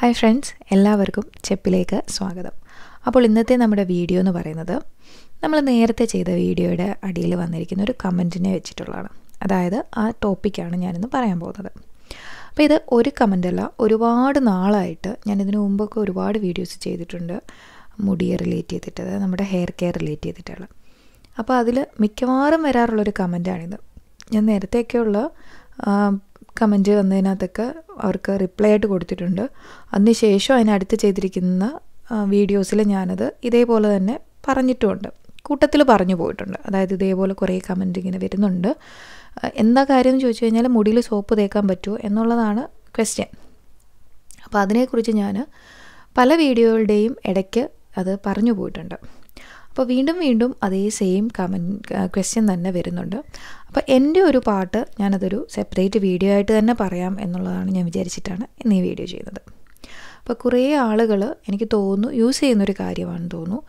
hi friends എല്ലാവർക്കും ചെപ്പിലേക്ക് സ്വാഗതം അപ്പോൾ ഇന്നത്തെ നമ്മുടെ വീഡിയോ എന്ന് പറയുന്നത് നമ്മൾ നേരത്തെ ചെയ്ത വീഡിയോയുടെ അടിയിൽ വന്നിരിക്കുന്ന ഒരു കമൻറ്റിനെ വെച്ചിട്ടുള്ളതാണ് അതായത് ആ ടോപ്പിക്കാണ് ഞാനിന്ന് പറയാൻ പോകുന്നത് അപ്പോൾ ഇത് ഒരു കമൻ്റല്ല ഒരുപാട് നാളായിട്ട് ഞാൻ ഇതിനു മുമ്പൊക്കെ ഒരുപാട് വീഡിയോസ് ചെയ്തിട്ടുണ്ട് മുടിയെ റിലേറ്റ് ചെയ്തിട്ട് അതായത് നമ്മുടെ ഹെയർ കെയർ റിലേറ്റ് ചെയ്തിട്ടുള്ള അപ്പോൾ അതിൽ മിക്കവാറും വരാറുള്ളൊരു കമൻ്റാണിത് ഞാൻ നേരത്തെയൊക്കെയുള്ള കമൻറ്റ് വന്നതിനകത്തൊക്കെ അവർക്ക് റിപ്ലൈ ആയിട്ട് കൊടുത്തിട്ടുണ്ട് അതിനുശേഷം അതിനടുത്ത് ചെയ്തിരിക്കുന്ന വീഡിയോസിൽ ഞാനത് ഇതേപോലെ തന്നെ പറഞ്ഞിട്ടുമുണ്ട് കൂട്ടത്തിൽ പറഞ്ഞു പോയിട്ടുണ്ട് അതായത് ഇതേപോലെ കുറേ കമൻറ്റ് ഇങ്ങനെ വരുന്നുണ്ട് എന്താ കാര്യം എന്ന് ചോദിച്ചു കഴിഞ്ഞാൽ മുടിയിൽ സോപ്പ് തേക്കാൻ പറ്റുമോ എന്നുള്ളതാണ് ക്വസ്റ്റ്യൻ അപ്പോൾ അതിനെക്കുറിച്ച് ഞാൻ പല വീഡിയോകളുടെയും ഇടയ്ക്ക് അത് പറഞ്ഞു പോയിട്ടുണ്ട് അപ്പോൾ വീണ്ടും വീണ്ടും അതേ സെയിം കമൻ ക്വസ്റ്റ്യൻ തന്നെ വരുന്നുണ്ട് അപ്പോൾ എൻ്റെ ഒരു പാട്ട് ഞാനതൊരു സെപ്പറേറ്റ് വീഡിയോ ആയിട്ട് തന്നെ പറയാം എന്നുള്ളതാണ് ഞാൻ വിചാരിച്ചിട്ടാണ് ഇന്ന് ഈ വീഡിയോ ചെയ്യുന്നത് അപ്പോൾ കുറേ ആളുകൾ എനിക്ക് തോന്നുന്നു യൂസ് ചെയ്യുന്നൊരു കാര്യമാണെന്ന് തോന്നുന്നു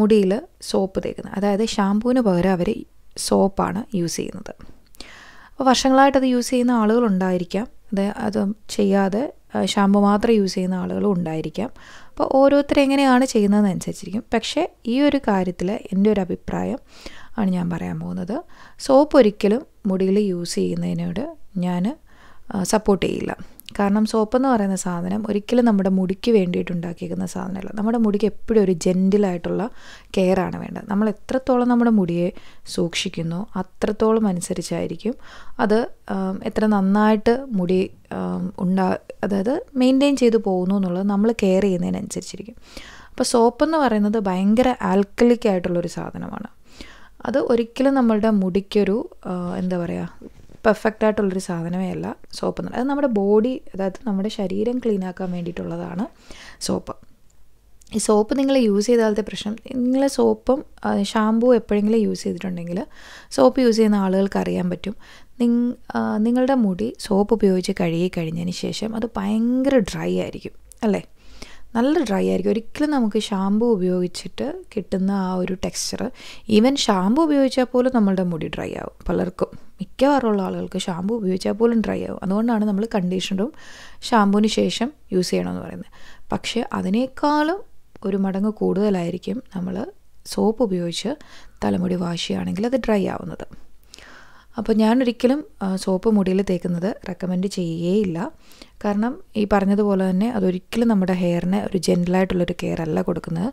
മുടിയിൽ സോപ്പ് തേക്കുന്നത് അതായത് ഷാമ്പൂവിന് പകരം അവർ സോപ്പാണ് യൂസ് ചെയ്യുന്നത് അപ്പോൾ വർഷങ്ങളായിട്ട് അത് യൂസ് ചെയ്യുന്ന ആളുകളുണ്ടായിരിക്കാം അത് അത് ചെയ്യാതെ ഷാമ്പു മാത്രം യൂസ് ചെയ്യുന്ന ആളുകളും ഉണ്ടായിരിക്കാം അപ്പോൾ ഓരോരുത്തർ എങ്ങനെയാണ് ചെയ്യുന്നതെന്നനുസരിച്ചിരിക്കും പക്ഷേ ഈ ഒരു കാര്യത്തിൽ എൻ്റെ ഒരു അഭിപ്രായം ആണ് ഞാൻ പറയാൻ പോകുന്നത് സോപ്പ് ഒരിക്കലും മുടിയിൽ യൂസ് ചെയ്യുന്നതിനോട് ഞാൻ സപ്പോർട്ട് ചെയ്യില്ല കാരണം സോപ്പ് എന്ന് പറയുന്ന സാധനം ഒരിക്കലും നമ്മുടെ മുടിക്ക് വേണ്ടിയിട്ട് ഉണ്ടാക്കിയിരിക്കുന്ന സാധനമല്ല നമ്മുടെ മുടിക്ക് എപ്പോഴും ഒരു ജെൻറ്റിലായിട്ടുള്ള കെയറാണ് വേണ്ടത് നമ്മൾ എത്രത്തോളം നമ്മുടെ മുടിയെ സൂക്ഷിക്കുന്നു അത്രത്തോളം അനുസരിച്ചായിരിക്കും അത് എത്ര നന്നായിട്ട് മുടി ഉണ്ടാ അതായത് മെയിൻറ്റെയിൻ ചെയ്തു പോകുന്നു എന്നുള്ളത് നമ്മൾ കെയർ ചെയ്യുന്നതിനനുസരിച്ചിരിക്കും അപ്പോൾ സോപ്പ് എന്ന് പറയുന്നത് ഭയങ്കര ആൽക്കലിക്കായിട്ടുള്ളൊരു സാധനമാണ് അത് ഒരിക്കലും നമ്മളുടെ മുടിക്കൊരു എന്താ പറയുക പെർഫെക്റ്റ് ആയിട്ടുള്ളൊരു സാധനമേ അല്ല സോപ്പ് എന്ന് പറയുന്നത് അത് നമ്മുടെ ബോഡി അതായത് നമ്മുടെ ശരീരം ക്ലീൻ ആക്കാൻ വേണ്ടിയിട്ടുള്ളതാണ് സോപ്പ് ഈ സോപ്പ് നിങ്ങൾ യൂസ് ചെയ്താലത്തെ പ്രശ്നം നിങ്ങൾ സോപ്പും ഷാമ്പൂ എപ്പോഴെങ്കിലും യൂസ് ചെയ്തിട്ടുണ്ടെങ്കിൽ സോപ്പ് യൂസ് ചെയ്യുന്ന ആളുകൾക്ക് അറിയാൻ പറ്റും നിങ്ങളുടെ മുടി സോപ്പ് ഉപയോഗിച്ച് കഴുകി കഴിഞ്ഞതിന് ശേഷം അത് ഭയങ്കര ഡ്രൈ ആയിരിക്കും അല്ലേ നല്ല ഡ്രൈ ആയിരിക്കും ഒരിക്കലും നമുക്ക് ഷാമ്പു ഉപയോഗിച്ചിട്ട് കിട്ടുന്ന ആ ഒരു ടെക്സ്ചർ ഈവൻ ഷാമ്പു ഉപയോഗിച്ചാൽ പോലും നമ്മളുടെ മുടി ഡ്രൈ ആവും പലർക്കും മിക്കവാറുള്ള ആളുകൾക്ക് ഷാമ്പു ഉപയോഗിച്ചാൽ പോലും ഡ്രൈ ആവും അതുകൊണ്ടാണ് നമ്മൾ കണ്ടീഷണറും ഷാമ്പുവിന് ശേഷം യൂസ് ചെയ്യണമെന്ന് പറയുന്നത് പക്ഷേ അതിനേക്കാളും ഒരു മടങ്ങ് കൂടുതലായിരിക്കും നമ്മൾ സോപ്പ് ഉപയോഗിച്ച് തലമുടി വാഷ് ചെയ്യുകയാണെങ്കിൽ അത് ഡ്രൈ ആവുന്നത് അപ്പോൾ ഞാനൊരിക്കലും സോപ്പ് മുടിയിൽ തേക്കുന്നത് റെക്കമെൻഡ് ചെയ്യേയില്ല കാരണം ഈ പറഞ്ഞതുപോലെ തന്നെ അതൊരിക്കലും നമ്മുടെ ഹെയറിന് ഒരു ജെൻറ്റലായിട്ടുള്ളൊരു കെയർ അല്ല കൊടുക്കുന്നത്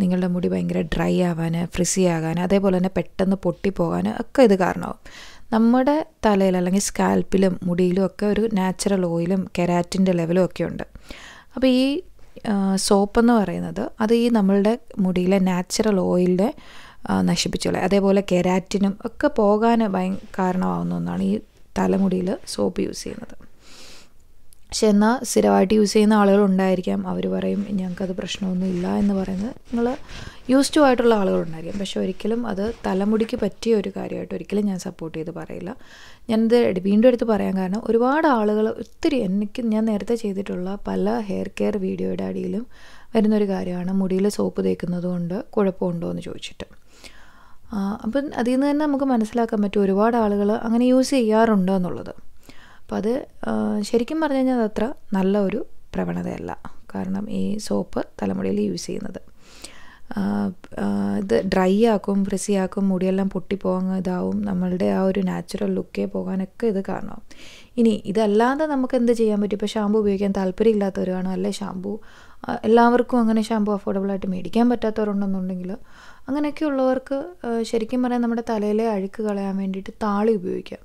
നിങ്ങളുടെ മുടി ഭയങ്കര ഡ്രൈ ആവാൻ ഫ്രിസി ആകാൻ അതേപോലെ തന്നെ പെട്ടെന്ന് പൊട്ടിപ്പോകാൻ ഒക്കെ ഇത് കാരണമാവും നമ്മുടെ തലയിൽ അല്ലെങ്കിൽ സ്കാൽപ്പിലും മുടിയിലും ഒക്കെ ഒരു നാച്ചുറൽ ഓയിലും കെരാറ്റിൻ്റെ ലെവലും ഒക്കെ ഉണ്ട് അപ്പോൾ ഈ സോപ്പ് എന്ന് പറയുന്നത് അത് ഈ നമ്മളുടെ മുടിയിലെ നാച്ചുറൽ ഓയിലിൻ്റെ നശിപ്പിച്ചു അതേപോലെ കെരാറ്റിനും ഒക്കെ പോകാൻ ഭയ കാരണമാവുന്ന ഒന്നാണ് ഈ തലമുടിയിൽ സോപ്പ് യൂസ് ചെയ്യുന്നത് പക്ഷെ എന്നാൽ സ്ഥിരമായിട്ട് യൂസ് ചെയ്യുന്ന ആളുകൾ ഉണ്ടായിരിക്കാം അവർ പറയും ഞങ്ങൾക്കത് പ്രശ്നമൊന്നും ഇല്ല എന്ന് പറയുന്നത് നിങ്ങൾ യൂസ് ടു ആയിട്ടുള്ള ആളുകളുണ്ടായിരിക്കും പക്ഷെ ഒരിക്കലും അത് തലമുടിക്ക് പറ്റിയ ഒരു കാര്യമായിട്ട് ഒരിക്കലും ഞാൻ സപ്പോർട്ട് ചെയ്ത് പറയില്ല ഞാനിത് വീണ്ടും എടുത്ത് പറയാൻ കാരണം ഒരുപാട് ആളുകൾ ഒത്തിരി എനിക്ക് ഞാൻ നേരത്തെ ചെയ്തിട്ടുള്ള പല ഹെയർ കെയർ വീഡിയോയുടെ അടിയിലും വരുന്നൊരു കാര്യമാണ് മുടിയിൽ സോപ്പ് തേക്കുന്നത് കൊണ്ട് കുഴപ്പമുണ്ടോ എന്ന് ചോദിച്ചിട്ട് അപ്പം അതിൽ നിന്ന് തന്നെ നമുക്ക് മനസ്സിലാക്കാൻ പറ്റും ഒരുപാട് ആളുകൾ അങ്ങനെ യൂസ് ചെയ്യാറുണ്ട് എന്നുള്ളത് അപ്പം അത് ശരിക്കും പറഞ്ഞു കഴിഞ്ഞാൽ അതത്ര നല്ല ഒരു പ്രവണതയല്ല കാരണം ഈ സോപ്പ് തലമുടിയിൽ യൂസ് ചെയ്യുന്നത് ഇത് ഡ്രൈ ആക്കും ഫ്രിസി ആക്കും മുടിയെല്ലാം പൊട്ടിപ്പോകാൻ ഇതാവും നമ്മളുടെ ആ ഒരു നാച്ചുറൽ ലുക്കേ പോകാനൊക്കെ ഇത് കാരണം ഇനി ഇതല്ലാതെ നമുക്ക് എന്ത് ചെയ്യാൻ പറ്റും ഇപ്പോൾ ഷാമ്പു ഉപയോഗിക്കാൻ താല്പര്യമില്ലാത്തവരാണ് അല്ലെ ഷാമ്പു എല്ലാവർക്കും അങ്ങനെ ഷാമ്പു അഫോർഡബിളായിട്ട് മേടിക്കാൻ പറ്റാത്തവരുണ്ടെന്നുണ്ടെങ്കിൽ അങ്ങനെയൊക്കെ ഉള്ളവർക്ക് ശരിക്കും പറയാൻ നമ്മുടെ തലയിലെ അഴുക്ക് കളയാൻ വേണ്ടിയിട്ട് താളി ഉപയോഗിക്കാം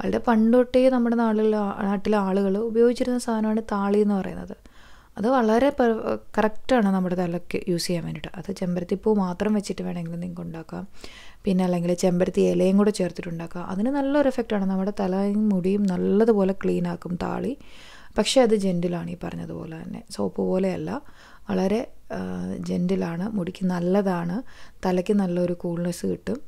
വളരെ പണ്ടൊട്ടേ നമ്മുടെ നാട്ടിലുള്ള നാട്ടിലെ ആളുകൾ ഉപയോഗിച്ചിരുന്ന സാധനമാണ് താളി എന്ന് പറയുന്നത് അത് വളരെ കറക്റ്റാണ് നമ്മുടെ തലയ്ക്ക് യൂസ് ചെയ്യാൻ വേണ്ടിയിട്ട് അത് ചെമ്പരത്തിപ്പൂ മാത്രം വെച്ചിട്ട് വേണമെങ്കിൽ നിങ്ങൾക്ക് ഉണ്ടാക്കാം പിന്നെ അല്ലെങ്കിൽ ചെമ്പരത്തി ഇലയും കൂടെ ചേർത്തിട്ടുണ്ടാക്കാം അതിന് നല്ലൊരു എഫക്റ്റാണ് നമ്മുടെ തലയും മുടിയും നല്ലതുപോലെ ക്ലീൻ ആക്കും താളി പക്ഷേ അത് ജെൻറ്റിലാണ് ഈ പറഞ്ഞതുപോലെ തന്നെ സോപ്പ് പോലെയല്ല വളരെ ജെൻറ്റിലാണ് മുടിക്ക് നല്ലതാണ് തലയ്ക്ക് നല്ലൊരു കൂൾനെസ് കിട്ടും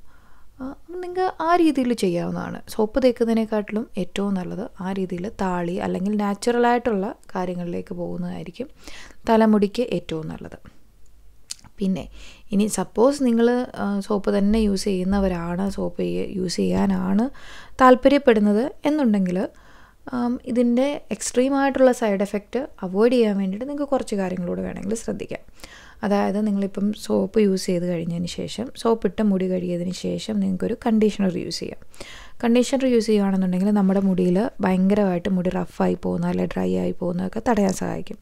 നിങ്ങൾക്ക് ആ രീതിയിൽ ചെയ്യാവുന്നതാണ് സോപ്പ് തേക്കുന്നതിനെക്കാട്ടിലും ഏറ്റവും നല്ലത് ആ രീതിയിൽ താളി അല്ലെങ്കിൽ നാച്ചുറലായിട്ടുള്ള കാര്യങ്ങളിലേക്ക് പോകുന്നതായിരിക്കും തലമുടിക്ക് ഏറ്റവും നല്ലത് പിന്നെ ഇനി സപ്പോസ് നിങ്ങൾ സോപ്പ് തന്നെ യൂസ് ചെയ്യുന്നവരാണ് സോപ്പ് യൂസ് ചെയ്യാനാണ് താല്പര്യപ്പെടുന്നത് എന്നുണ്ടെങ്കിൽ ഇതിൻ്റെ എക്സ്ട്രീം ആയിട്ടുള്ള സൈഡ് എഫക്റ്റ് അവോയ്ഡ് ചെയ്യാൻ വേണ്ടിയിട്ട് നിങ്ങൾക്ക് കുറച്ച് കാര്യങ്ങളോട് വേണമെങ്കിൽ ശ്രദ്ധിക്കാം അതായത് നിങ്ങളിപ്പം സോപ്പ് യൂസ് ചെയ്ത് കഴിഞ്ഞതിന് ശേഷം സോപ്പ് ഇട്ട മുടി കഴുകിയതിന് ശേഷം നിങ്ങൾക്കൊരു കണ്ടീഷണർ യൂസ് ചെയ്യാം കണ്ടീഷണർ യൂസ് ചെയ്യുകയാണെന്നുണ്ടെങ്കിൽ നമ്മുടെ മുടിയിൽ ഭയങ്കരമായിട്ട് മുടി റഫായി പോകുന്ന അല്ലെങ്കിൽ ഡ്രൈ ആയി പോകുന്നതൊക്കെ തടയാൻ സഹായിക്കും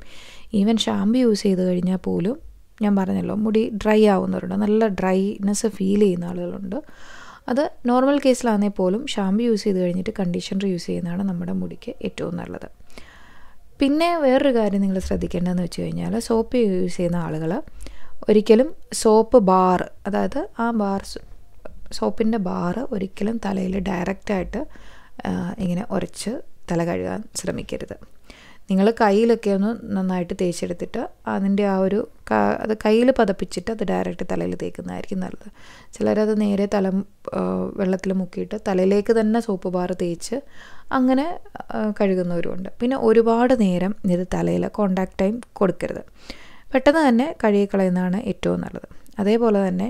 ഈവൻ ഷാമ്പു യൂസ് ചെയ്ത് കഴിഞ്ഞാൽ പോലും ഞാൻ പറഞ്ഞല്ലോ മുടി ഡ്രൈ ആവുന്നവരുണ്ട് നല്ല ഡ്രൈനെസ് ഫീൽ ചെയ്യുന്ന ആളുകളുണ്ട് അത് നോർമൽ കേസിലാണെങ്കിൽ പോലും ഷാമ്പു യൂസ് ചെയ്ത് കഴിഞ്ഞിട്ട് കണ്ടീഷണർ യൂസ് ചെയ്യുന്നതാണ് നമ്മുടെ മുടിക്ക് ഏറ്റവും നല്ലത് പിന്നെ വേറൊരു കാര്യം നിങ്ങൾ ശ്രദ്ധിക്കേണ്ടതെന്ന് വെച്ച് കഴിഞ്ഞാൽ സോപ്പ് യൂസ് ചെയ്യുന്ന ആളുകൾ ഒരിക്കലും സോപ്പ് ബാർ അതായത് ആ ബാർ സോപ്പിൻ്റെ ബാർ ഒരിക്കലും തലയിൽ ഡയറക്റ്റായിട്ട് ഇങ്ങനെ ഉരച്ച് തല കഴുകാൻ ശ്രമിക്കരുത് നിങ്ങൾ കയ്യിലൊക്കെ ഒന്ന് നന്നായിട്ട് തേച്ചെടുത്തിട്ട് അതിൻ്റെ ആ ഒരു അത് കയ്യിൽ പതപ്പിച്ചിട്ട് അത് ഡയറക്റ്റ് തലയിൽ തേക്കുന്നതായിരിക്കും നല്ലത് ചിലരത് നേരെ തല വെള്ളത്തിൽ മുക്കിയിട്ട് തലയിലേക്ക് തന്നെ സോപ്പ് ബാർ തേച്ച് അങ്ങനെ കഴുകുന്നവരുമുണ്ട് പിന്നെ ഒരുപാട് നേരം ഇത് തലയിൽ കോണ്ടാക്ട് ടൈം കൊടുക്കരുത് പെട്ടെന്ന് തന്നെ കഴുകിക്കളയുന്നതാണ് ഏറ്റവും നല്ലത് അതേപോലെ തന്നെ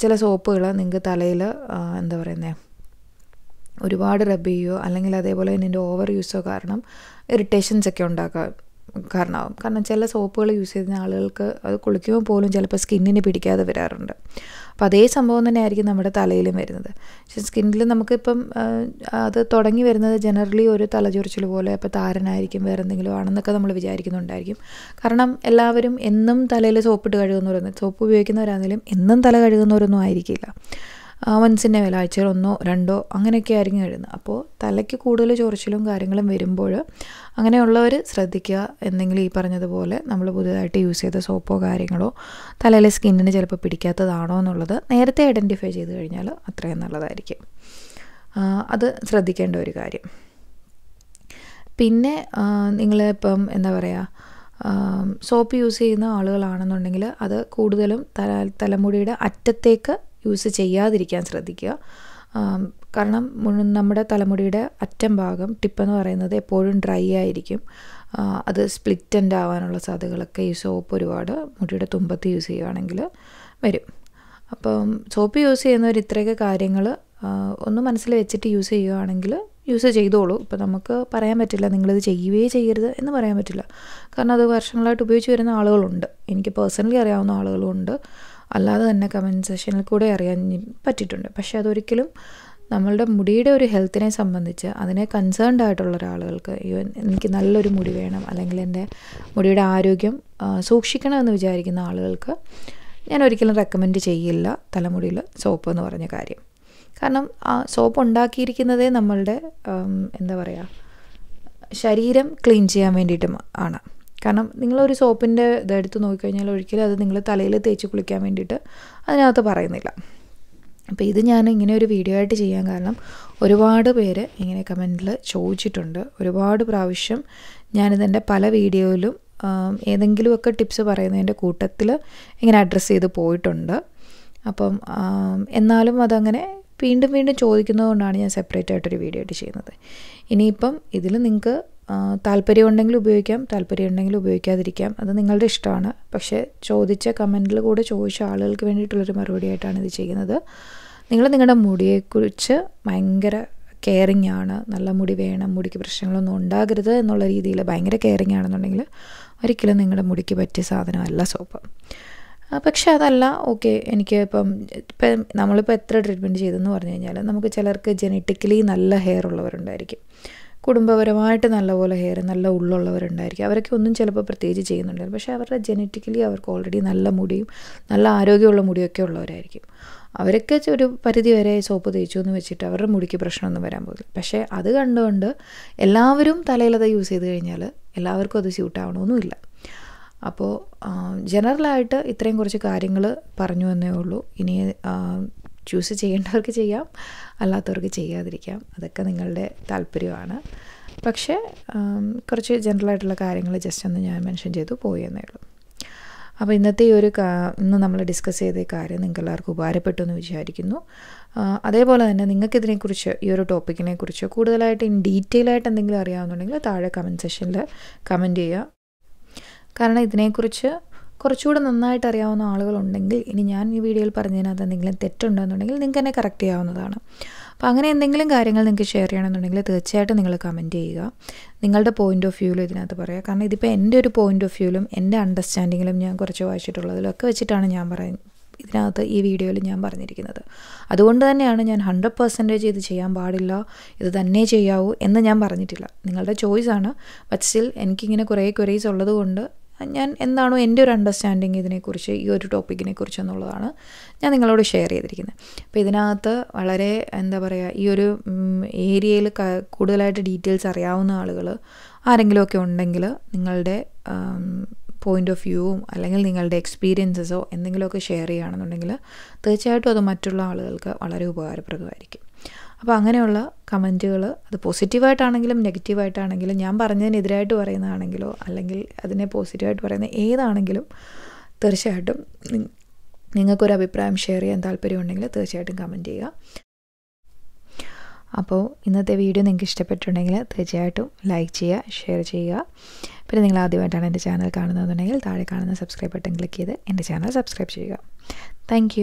ചില സോപ്പുകൾ നിങ്ങൾക്ക് തലയിൽ എന്താ പറയുന്നത് ഒരുപാട് റബ് ചെയ്യുകയോ അല്ലെങ്കിൽ അതേപോലെ എൻ്റെ ഓവർ യൂസോ കാരണം ഇറിറ്റേഷൻസ് ഒക്കെ ഉണ്ടാക്കാൻ കാരണമാകും കാരണം ചില സോപ്പുകൾ യൂസ് ചെയ്യുന്ന ആളുകൾക്ക് അത് കുളിക്കുമ്പോൾ പോലും ചിലപ്പോൾ സ്കിന്നിന് പിടിക്കാതെ വരാറുണ്ട് അപ്പോൾ അതേ സംഭവം തന്നെ ആയിരിക്കും നമ്മുടെ തലയിലും വരുന്നത് പക്ഷെ സ്കിന്നിൽ നമുക്കിപ്പം അത് തുടങ്ങി വരുന്നത് ജനറലി ഒരു തലചൊറിച്ചിൽ പോലെ അപ്പോൾ താരനായിരിക്കും വേറെ എന്തെങ്കിലും ആണെന്നൊക്കെ നമ്മൾ വിചാരിക്കുന്നുണ്ടായിരിക്കും കാരണം എല്ലാവരും എന്നും തലയിൽ സോപ്പിട്ട് കഴുകുന്നവരൊന്നും സോപ്പ് ഉപയോഗിക്കുന്നവരാണെങ്കിലും എന്നും തല കഴുകുന്നവരൊന്നും ആയിരിക്കില്ല മനസ്സിൻ്റെ മേലെ ആഴ്ചയിൽ ഒന്നോ രണ്ടോ അങ്ങനെയൊക്കെ ആയിരിക്കും കഴിയുന്നത് അപ്പോൾ തലയ്ക്ക് കൂടുതൽ ചൊറിച്ചിലും കാര്യങ്ങളും വരുമ്പോൾ അങ്ങനെയുള്ളവർ ശ്രദ്ധിക്കുക എന്തെങ്കിലും ഈ പറഞ്ഞതുപോലെ നമ്മൾ പുതിയതായിട്ട് യൂസ് ചെയ്ത സോപ്പോ കാര്യങ്ങളോ തലയിലെ സ്കിന്നിന് ചിലപ്പോൾ പിടിക്കാത്തതാണോ എന്നുള്ളത് നേരത്തെ ഐഡൻറ്റിഫൈ ചെയ്ത് കഴിഞ്ഞാൽ അത്രയും നല്ലതായിരിക്കും അത് ശ്രദ്ധിക്കേണ്ട ഒരു കാര്യം പിന്നെ നിങ്ങളിപ്പം എന്താ പറയുക സോപ്പ് യൂസ് ചെയ്യുന്ന ആളുകളാണെന്നുണ്ടെങ്കിൽ അത് കൂടുതലും തല തലമുടിയുടെ അറ്റത്തേക്ക് യൂസ് ചെയ്യാതിരിക്കാൻ ശ്രദ്ധിക്കുക കാരണം നമ്മുടെ തലമുടിയുടെ അറ്റം ഭാഗം ടിപ്പെന്ന് പറയുന്നത് എപ്പോഴും ഡ്രൈ ആയിരിക്കും അത് സ്പ്ലിറ്റ് എൻഡ് ആവാനുള്ള സാധ്യതകളൊക്കെ ഈ സോപ്പ് ഒരുപാട് മുടിയുടെ തുമ്പത്ത് യൂസ് ചെയ്യുകയാണെങ്കിൽ വരും അപ്പം സോപ്പ് യൂസ് ചെയ്യുന്നവർ ഇത്രയൊക്കെ കാര്യങ്ങൾ ഒന്ന് മനസ്സിൽ വെച്ചിട്ട് യൂസ് ചെയ്യുകയാണെങ്കിൽ യൂസ് ചെയ്തോളൂ ഇപ്പോൾ നമുക്ക് പറയാൻ പറ്റില്ല നിങ്ങളിത് ചെയ്യുകയേ ചെയ്യരുത് എന്ന് പറയാൻ പറ്റില്ല കാരണം അത് വർഷങ്ങളായിട്ട് ഉപയോഗിച്ച് വരുന്ന ആളുകളുണ്ട് എനിക്ക് പേഴ്സണലി അറിയാവുന്ന ആളുകളുണ്ട് അല്ലാതെ തന്നെ കമൻറ്റ് സെഷനിൽ കൂടെ അറിയാൻ പറ്റിയിട്ടുണ്ട് പക്ഷേ അതൊരിക്കലും നമ്മളുടെ മുടിയുടെ ഒരു ഹെൽത്തിനെ സംബന്ധിച്ച് അതിനെ കൺസേൺഡ് ആയിട്ടുള്ള ഒരാളുകൾക്ക് എനിക്ക് നല്ലൊരു മുടി വേണം അല്ലെങ്കിൽ എൻ്റെ മുടിയുടെ ആരോഗ്യം സൂക്ഷിക്കണം എന്ന് വിചാരിക്കുന്ന ആളുകൾക്ക് ഞാൻ ഒരിക്കലും റെക്കമെൻഡ് ചെയ്യില്ല തലമുടിയിൽ സോപ്പ് എന്ന് പറഞ്ഞ കാര്യം കാരണം ആ സോപ്പ് ഉണ്ടാക്കിയിരിക്കുന്നതേ നമ്മളുടെ എന്താ പറയുക ശരീരം ക്ലീൻ ചെയ്യാൻ വേണ്ടിയിട്ട് ആണ് കാരണം നിങ്ങളൊരു സോപ്പിൻ്റെ ഇതെടുത്ത് നോക്കിക്കഴിഞ്ഞാൽ ഒരിക്കലും അത് നിങ്ങൾ തലയിൽ തേച്ച് കുളിക്കാൻ വേണ്ടിയിട്ട് അതിനകത്ത് പറയുന്നില്ല അപ്പോൾ ഇത് ഞാൻ ഇങ്ങനെ ഒരു വീഡിയോ ആയിട്ട് ചെയ്യാൻ കാരണം ഒരുപാട് പേര് ഇങ്ങനെ കമൻറ്റിൽ ചോദിച്ചിട്ടുണ്ട് ഒരുപാട് പ്രാവശ്യം ഞാനിതെൻ്റെ പല വീഡിയോയിലും ഏതെങ്കിലുമൊക്കെ ടിപ്സ് പറയുന്നതിൻ്റെ കൂട്ടത്തിൽ ഇങ്ങനെ അഡ്രസ്സ് ചെയ്ത് പോയിട്ടുണ്ട് അപ്പം എന്നാലും അതങ്ങനെ വീണ്ടും വീണ്ടും ചോദിക്കുന്നതുകൊണ്ടാണ് ഞാൻ സെപ്പറേറ്റ് ആയിട്ടൊരു വീഡിയോ ആയിട്ട് ചെയ്യുന്നത് ഇനിയിപ്പം ഇതിൽ നിങ്ങൾക്ക് താല്പര്യമുണ്ടെങ്കിൽ ഉപയോഗിക്കാം താല്പര്യം ഉണ്ടെങ്കിൽ ഉപയോഗിക്കാതിരിക്കാം അത് നിങ്ങളുടെ ഇഷ്ടമാണ് പക്ഷേ ചോദിച്ച കമൻറ്റിൽ കൂടെ ചോദിച്ച ആളുകൾക്ക് വേണ്ടിയിട്ടുള്ളൊരു മറുപടി ആയിട്ടാണ് ഇത് ചെയ്യുന്നത് നിങ്ങൾ നിങ്ങളുടെ മുടിയെക്കുറിച്ച് ഭയങ്കര കെയറിങ് ആണ് നല്ല മുടി വേണം മുടിക്ക് പ്രശ്നങ്ങളൊന്നും ഉണ്ടാകരുത് എന്നുള്ള രീതിയിൽ ഭയങ്കര കെയറിങ് ആണെന്നുണ്ടെങ്കിൽ ഒരിക്കലും നിങ്ങളുടെ മുടിക്ക് പറ്റിയ സാധനമല്ല സോപ്പ് പക്ഷെ അതല്ല ഓക്കെ എനിക്ക് ഇപ്പം ഇപ്പം നമ്മളിപ്പോൾ എത്ര ട്രീറ്റ്മെൻറ്റ് ചെയ്തെന്ന് പറഞ്ഞു കഴിഞ്ഞാൽ നമുക്ക് ചിലർക്ക് ജനറ്റിക്കലി നല്ല ഹെയർ ഉള്ളവരുണ്ടായിരിക്കും കുടുംബപരമായിട്ട് നല്ലപോലെ ഹെയർ നല്ല ഉള്ളുള്ളവരുണ്ടായിരിക്കും അവരൊക്കെ ഒന്നും ചിലപ്പോൾ പ്രത്യേകിച്ച് ചെയ്യുന്നുണ്ടായിരുന്നു പക്ഷേ അവരുടെ ജനറ്റിക്കലി അവർക്ക് ഓൾറെഡി നല്ല മുടിയും നല്ല ആരോഗ്യമുള്ള മുടിയൊക്കെ ഉള്ളവരായിരിക്കും അവരൊക്കെ ഒരു പരിധി വരെ സോപ്പ് തേച്ചു എന്ന് വെച്ചിട്ട് അവരുടെ മുടിക്ക് പ്രശ്നമൊന്നും വരാൻ പോകില്ല പക്ഷേ അത് കണ്ടുകൊണ്ട് എല്ലാവരും തലയിലത് യൂസ് ചെയ്ത് കഴിഞ്ഞാൽ എല്ലാവർക്കും അത് സ്യൂട്ട് ആവണമെന്നില്ല അപ്പോൾ ജനറലായിട്ട് ഇത്രയും കുറച്ച് കാര്യങ്ങൾ പറഞ്ഞു എന്നേ ഉള്ളൂ ഇനി ചൂസ് ചെയ്യേണ്ടവർക്ക് ചെയ്യാം അല്ലാത്തവർക്ക് ചെയ്യാതിരിക്കാം അതൊക്കെ നിങ്ങളുടെ താല്പര്യമാണ് പക്ഷേ കുറച്ച് ജനറൽ ആയിട്ടുള്ള കാര്യങ്ങൾ ജസ്റ്റ് ഒന്ന് ഞാൻ മെൻഷൻ ചെയ്തു പോയെന്നേ ഉള്ളൂ അപ്പോൾ ഇന്നത്തെ ഈ ഒരു ഇന്ന് നമ്മൾ ഡിസ്കസ് ചെയ്ത കാര്യം നിങ്ങൾക്ക് എല്ലാവർക്കും ഉപകാരപ്പെട്ടു എന്ന് വിചാരിക്കുന്നു അതേപോലെ തന്നെ നിങ്ങൾക്കിതിനെക്കുറിച്ച് ഈ ഒരു ടോപ്പിക്കിനെ കുറിച്ച് കൂടുതലായിട്ട് ഇൻ ഡീറ്റെയിൽ ആയിട്ട് എന്തെങ്കിലും അറിയാവുന്നുണ്ടെങ്കിൽ താഴെ കമൻറ്റ് സെഷനിൽ കമൻറ്റ് ചെയ്യുക കാരണം ഇതിനെക്കുറിച്ച് കുറച്ചുകൂടെ നന്നായിട്ട് അറിയാവുന്ന ആളുകളുണ്ടെങ്കിൽ ഇനി ഞാൻ ഈ വീഡിയോയിൽ പറഞ്ഞതിനകത്ത് എന്തെങ്കിലും തെറ്റുണ്ടെന്നുണ്ടെങ്കിൽ നിങ്ങൾക്ക് എന്നെ കറക്റ്റ് ചെയ്യാവുന്നതാണ് അപ്പോൾ അങ്ങനെ എന്തെങ്കിലും കാര്യങ്ങൾ നിങ്ങൾക്ക് ഷെയർ ചെയ്യണമെന്നുണ്ടെങ്കിൽ തീർച്ചയായിട്ടും നിങ്ങൾ കമൻറ്റ് ചെയ്യുക നിങ്ങളുടെ പോയിൻ്റ് ഓഫ് വ്യൂവിലും ഇതിനകത്ത് പറയുക കാരണം ഇതിപ്പോൾ എൻ്റെ ഒരു പോയിൻ്റ് ഓഫ് വ്യൂവിലും എൻ്റെ അണ്ടർസ്റ്റാൻഡിങ്ങിലും ഞാൻ കുറച്ച് വായിച്ചിട്ടുള്ളതിലും ഒക്കെ വെച്ചിട്ടാണ് ഞാൻ പറയുന്നത് ഇതിനകത്ത് ഈ വീഡിയോയിൽ ഞാൻ പറഞ്ഞിരിക്കുന്നത് അതുകൊണ്ട് തന്നെയാണ് ഞാൻ ഹൺഡ്രഡ് പെർസെൻറ്റേജ് ഇത് ചെയ്യാൻ പാടില്ല ഇത് തന്നെ ചെയ്യാവൂ എന്ന് ഞാൻ പറഞ്ഞിട്ടില്ല നിങ്ങളുടെ ചോയ്സാണ് ബട്ട് സ്റ്റിൽ എനിക്കിങ്ങനെ കുറേ ക്വരീസ് ഉള്ളതുകൊണ്ട് ഞാൻ എന്താണോ എൻ്റെ ഒരു അണ്ടർസ്റ്റാൻഡിങ് ഇതിനെക്കുറിച്ച് ഈ ഒരു ടോപ്പിക്കിനെ കുറിച്ച് എന്നുള്ളതാണ് ഞാൻ നിങ്ങളോട് ഷെയർ ചെയ്തിരിക്കുന്നത് അപ്പോൾ ഇതിനകത്ത് വളരെ എന്താ പറയുക ഈ ഒരു ഏരിയയിൽ കൂടുതലായിട്ട് ഡീറ്റെയിൽസ് അറിയാവുന്ന ആളുകൾ ആരെങ്കിലുമൊക്കെ ഉണ്ടെങ്കിൽ നിങ്ങളുടെ പോയിൻ്റ് ഓഫ് വ്യൂവും അല്ലെങ്കിൽ നിങ്ങളുടെ എക്സ്പീരിയൻസസോ എന്തെങ്കിലുമൊക്കെ ഷെയർ ചെയ്യുകയാണെന്നുണ്ടെങ്കിൽ തീർച്ചയായിട്ടും അത് മറ്റുള്ള ആളുകൾക്ക് വളരെ ഉപകാരപ്രദമായിരിക്കും അപ്പോൾ അങ്ങനെയുള്ള കമൻറ്റുകൾ അത് പോസിറ്റീവായിട്ടാണെങ്കിലും നെഗറ്റീവായിട്ടാണെങ്കിലും ഞാൻ പറഞ്ഞതിനെതിരായിട്ട് പറയുന്നതാണെങ്കിലോ അല്ലെങ്കിൽ അതിനെ പോസിറ്റീവായിട്ട് പറയുന്ന ഏതാണെങ്കിലും തീർച്ചയായിട്ടും നിങ്ങൾക്കൊരു അഭിപ്രായം ഷെയർ ചെയ്യാൻ താല്പര്യമുണ്ടെങ്കിൽ തീർച്ചയായിട്ടും കമൻറ്റ് ചെയ്യുക അപ്പോൾ ഇന്നത്തെ വീഡിയോ നിങ്ങൾക്ക് ഇഷ്ടപ്പെട്ടിട്ടുണ്ടെങ്കിൽ തീർച്ചയായിട്ടും ലൈക്ക് ചെയ്യുക ഷെയർ ചെയ്യുക പിന്നെ നിങ്ങൾ ആദ്യമായിട്ടാണ് എൻ്റെ ചാനൽ കാണുന്നതെന്നുണ്ടെങ്കിൽ താഴെ കാണുന്ന സബ്സ്ക്രൈബ് ബട്ടൺ ക്ലിക്ക് ചെയ്ത് എൻ്റെ ചാനൽ സബ്സ്ക്രൈബ് ചെയ്യുക താങ്ക്